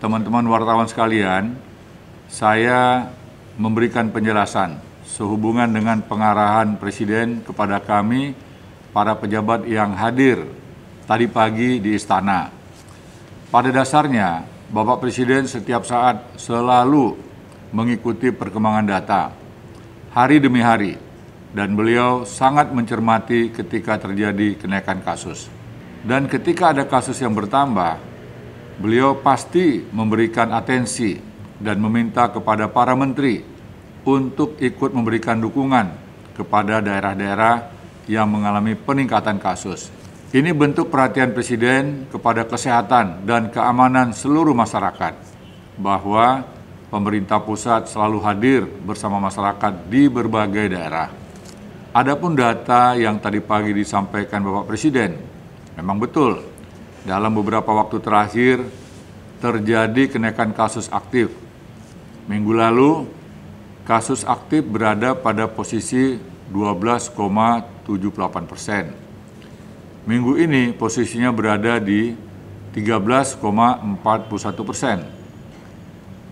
teman-teman wartawan sekalian, saya memberikan penjelasan sehubungan dengan pengarahan Presiden kepada kami, para pejabat yang hadir tadi pagi di Istana. Pada dasarnya, Bapak Presiden setiap saat selalu mengikuti perkembangan data hari demi hari, dan beliau sangat mencermati ketika terjadi kenaikan kasus. Dan ketika ada kasus yang bertambah, beliau pasti memberikan atensi dan meminta kepada para menteri untuk ikut memberikan dukungan kepada daerah-daerah yang mengalami peningkatan kasus. Ini bentuk perhatian Presiden kepada kesehatan dan keamanan seluruh masyarakat, bahwa pemerintah pusat selalu hadir bersama masyarakat di berbagai daerah. Adapun data yang tadi pagi disampaikan Bapak Presiden, memang betul dalam beberapa waktu terakhir terjadi kenaikan kasus aktif. Minggu lalu, kasus aktif berada pada posisi 12,78 persen. Minggu ini posisinya berada di 13,41 persen.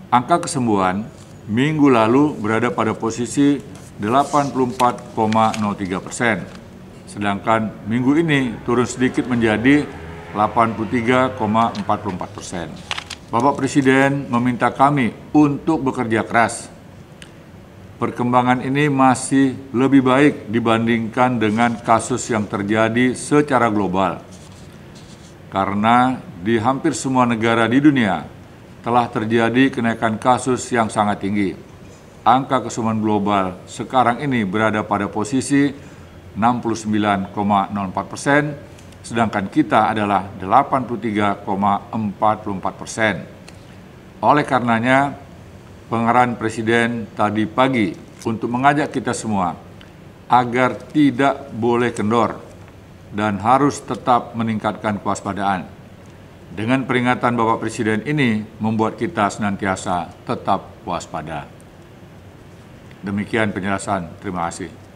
Angka kesembuhan minggu lalu berada pada posisi 84,03 persen. Sedangkan minggu ini turun sedikit menjadi 83,44 persen. Bapak Presiden meminta kami untuk bekerja keras. Perkembangan ini masih lebih baik dibandingkan dengan kasus yang terjadi secara global. Karena di hampir semua negara di dunia telah terjadi kenaikan kasus yang sangat tinggi. Angka kesembuhan global sekarang ini berada pada posisi 69,04 persen, sedangkan kita adalah 83,44 persen. Oleh karenanya, pengarahan Presiden tadi pagi untuk mengajak kita semua agar tidak boleh kendor dan harus tetap meningkatkan kewaspadaan. Dengan peringatan Bapak Presiden ini membuat kita senantiasa tetap waspada. Demikian penjelasan. Terima kasih.